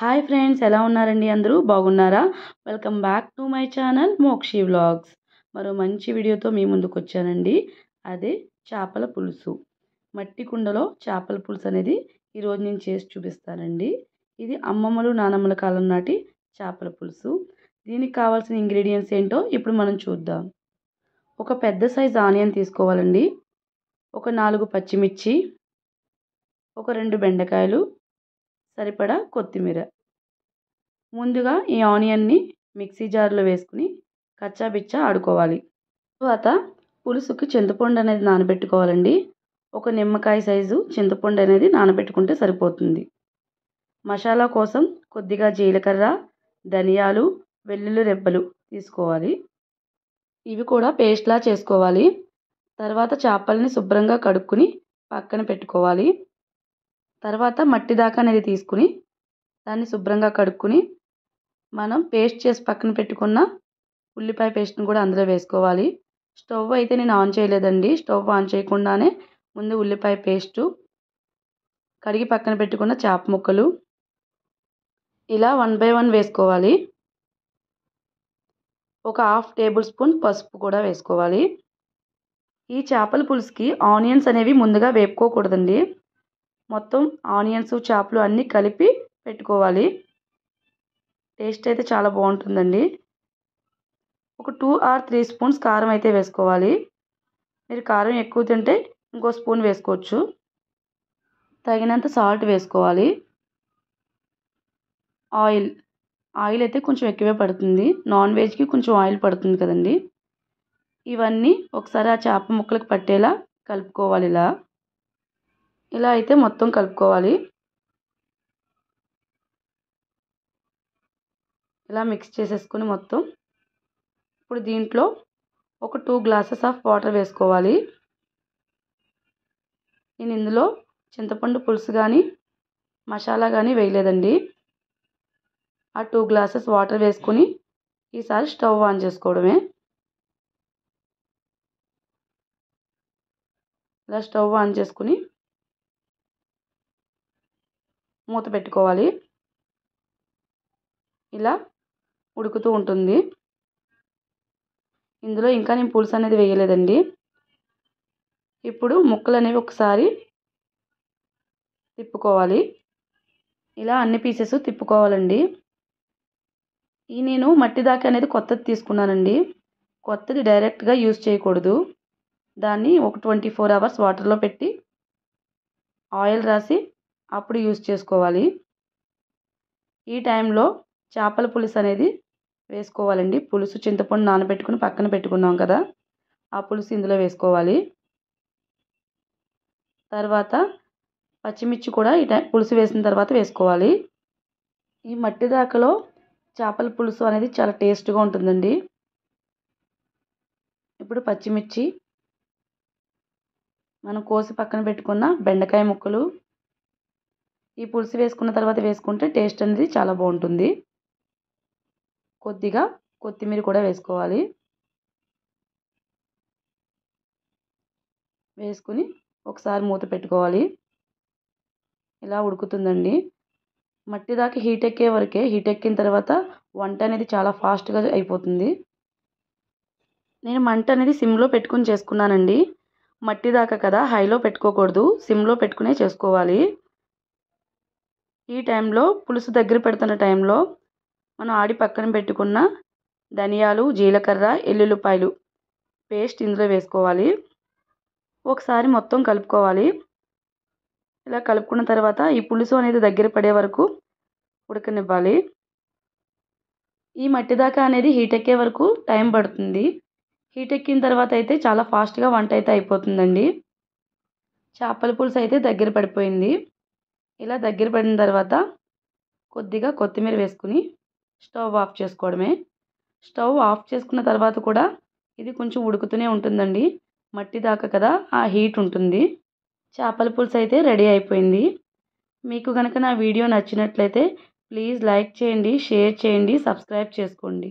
hi friends ఎలా ఉన్నారండి అందరూ బాగున్నారా welcome back to my channel Mokshi vlogs మరో మంచి వీడియోతో మీ ముందుకు వచ్చానండి అదే చేపల పులుసు మట్టి కుండలో చేపల పులుసు అనేది ఈరోజు నేను చేసి చూపిస్తానండి ఇది అమ్మమ్మలు నానమ్మల కాలం నాటి చేపల పులుసు దీనికి కావాల్సిన ఇంగ్రీడియంట్స్ ఏంటో ఇప్పుడు మనం చూద్దాం ఒక పెద్ద సైజు ఆనియన్ తీసుకోవాలండి ఒక నాలుగు పచ్చిమిర్చి ఒక రెండు బెండకాయలు సరిపడా కొత్తిమీర ముందుగా ఈ ఆనియన్ని మిక్సీ జార్లో వేసుకుని కచ్చాబిచ్చ ఆడుకోవాలి తర్వాత పులుసుకి చింతపండు అనేది నానబెట్టుకోవాలండి ఒక నిమ్మకాయ సైజు చింతపండు అనేది నానబెట్టుకుంటే సరిపోతుంది మసాలా కోసం కొద్దిగా జీలకర్ర ధనియాలు వెల్లుల్లి రెబ్బలు తీసుకోవాలి ఇవి కూడా పేస్ట్లా చేసుకోవాలి తర్వాత చేపల్ని శుభ్రంగా కడుక్కుని పక్కన పెట్టుకోవాలి తర్వాత మట్టి దాకా అనేది తీసుకుని దాన్ని శుభ్రంగా కడుక్కుని మనం పేస్ట్ చేసి పక్కన పెట్టుకున్న ఉల్లిపాయ పేస్ట్ని కూడా అందులో వేసుకోవాలి స్టవ్ అయితే నేను ఆన్ చేయలేదండి స్టవ్ ఆన్ చేయకుండానే ముందు ఉల్లిపాయ పేస్టు కడిగి పక్కన పెట్టుకున్న చేప ముక్కలు ఇలా వన్ బై వన్ వేసుకోవాలి ఒక హాఫ్ టేబుల్ స్పూన్ పసుపు కూడా వేసుకోవాలి ఈ చేపల పులుసుకి ఆనియన్స్ అనేవి ముందుగా వేపుకోకూడదండి మొత్తం ఆనియన్స్ చేపలు అన్నీ కలిపి పెట్టుకోవాలి టేస్ట్ అయితే చాలా బాగుంటుందండి ఒక టూ ఆర్ త్రీ స్పూన్స్ కారం అయితే వేసుకోవాలి మీరు కారం ఎక్కువ తింటే ఇంకో స్పూన్ వేసుకోవచ్చు తగినంత సాల్ట్ వేసుకోవాలి ఆయిల్ ఆయిల్ అయితే కొంచెం ఎక్కువే పడుతుంది నాన్ వెజ్కి కొంచెం ఆయిల్ పడుతుంది కదండి ఇవన్నీ ఒకసారి ఆ చేప ముక్కలకు పట్టేలా కలుపుకోవాలి ఇలా ఇలా అయితే మొత్తం కలుపుకోవాలి ఇలా మిక్స్ చేసేసుకుని మొత్తం ఇప్పుడు దీంట్లో ఒక టూ గ్లాసెస్ ఆఫ్ వాటర్ వేసుకోవాలి నేను ఇందులో చింతపండు పులుసు కానీ మసాలా కానీ వేయలేదండి ఆ టూ గ్లాసెస్ వాటర్ వేసుకుని ఈసారి స్టవ్ ఆన్ చేసుకోవడమే ఇలా స్టవ్ ఆన్ చేసుకుని మూత పెట్టుకోవాలి ఇలా ఉడుకుతూ ఉంటుంది ఇందులో ఇంకా నేను పులుసు అనేది వేయలేదండి ఇప్పుడు ముక్కలు అనేవి ఒకసారి తిప్పుకోవాలి ఇలా అన్ని పీసెస్ తిప్పుకోవాలండి ఈ నేను మట్టి దాకా అనేది కొత్తది తీసుకున్నానండి కొత్తది డైరెక్ట్గా యూజ్ చేయకూడదు దాన్ని ఒక ట్వంటీ ఫోర్ అవర్స్ వాటర్లో పెట్టి ఆయిల్ రాసి అప్పుడు యూజ్ చేసుకోవాలి ఈ టైంలో చేపల పులుసు అనేది వేసుకోవాలండి పులుసు చింతపండు నానబెట్టుకుని పక్కన పెట్టుకున్నాం కదా ఆ పులుసు ఇందులో వేసుకోవాలి తర్వాత పచ్చిమిర్చి కూడా ఈ టైం పులుసు వేసిన తర్వాత వేసుకోవాలి ఈ మట్టి దాకలో చేపల పులుసు అనేది చాలా టేస్ట్గా ఉంటుందండి ఇప్పుడు పచ్చిమిర్చి మనం కోసి పక్కన పెట్టుకున్న బెండకాయ ముక్కలు ఈ పులుసు వేసుకున్న తర్వాత వేసుకుంటే టేస్ట్ అనేది చాలా బాగుంటుంది కొద్దిగా కొత్తిమీర కూడా వేసుకోవాలి వేసుకుని ఒకసారి మూత పెట్టుకోవాలి ఇలా ఉడుకుతుందండి మట్టి దాకా హీట్ ఎక్కే వరకే హీట్ ఎక్కిన తర్వాత వంట అనేది చాలా ఫాస్ట్గా అయిపోతుంది నేను మంట అనేది సిమ్లో పెట్టుకుని చేసుకున్నానండి మట్టి దాకా కదా హైలో పెట్టుకోకూడదు సిమ్లో పెట్టుకునే చేసుకోవాలి ఈ టైంలో పులుసు దగ్గర పెడుతున్న టైంలో మనం ఆడి పక్కన పెట్టుకున్న ధనియాలు జీలకర్ర ఎల్లుల్లిపాయలు పేస్ట్ ఇందులో వేసుకోవాలి ఒకసారి మొత్తం కలుపుకోవాలి ఇలా కలుపుకున్న తర్వాత ఈ పులుసు అనేది దగ్గర పడే వరకు ఉడకనివ్వాలి ఈ మట్టి దాకా అనేది హీట్ ఎక్కే వరకు టైం పడుతుంది హీట్ ఎక్కిన తర్వాత అయితే చాలా ఫాస్ట్గా వంట అయితే అయిపోతుందండి చేపల పులుసు అయితే దగ్గర పడిపోయింది ఇలా దగ్గర పడిన తర్వాత కొద్దిగా కొత్తిమీర వేసుకుని స్టవ్ ఆఫ్ చేసుకోవడమే స్టవ్ ఆఫ్ చేసుకున్న తర్వాత కూడా ఇది కొంచెం ఉడుకుతూనే ఉంటుందండి మట్టి దాకా కదా ఆ హీట్ ఉంటుంది చేపల పులుసు అయితే రెడీ అయిపోయింది మీకు కనుక నా వీడియో నచ్చినట్లయితే ప్లీజ్ లైక్ చేయండి షేర్ చేయండి సబ్స్క్రైబ్ చేసుకోండి